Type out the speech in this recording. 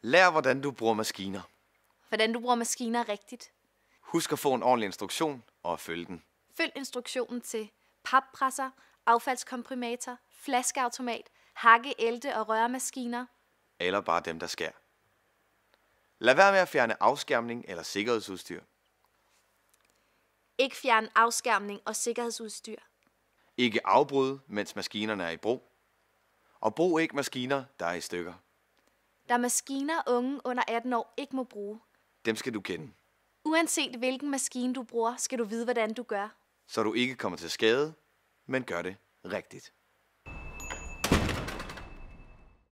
Lær, hvordan du bruger maskiner. Hvordan du bruger maskiner rigtigt. Husk at få en ordentlig instruktion og at følge den. Følg instruktionen til pappresser, affaldskomprimator, flaskeautomat, hakke, elte og rørmaskiner. Eller bare dem, der skærer. Lad være med at fjerne afskærmning eller sikkerhedsudstyr. Ikke fjerne afskærmning og sikkerhedsudstyr. Ikke afbryde, mens maskinerne er i brug. Og brug ikke maskiner, der er i stykker der er maskiner, unge under 18 år ikke må bruge. Dem skal du kende. Uanset hvilken maskine du bruger, skal du vide, hvordan du gør. Så du ikke kommer til skade, men gør det rigtigt.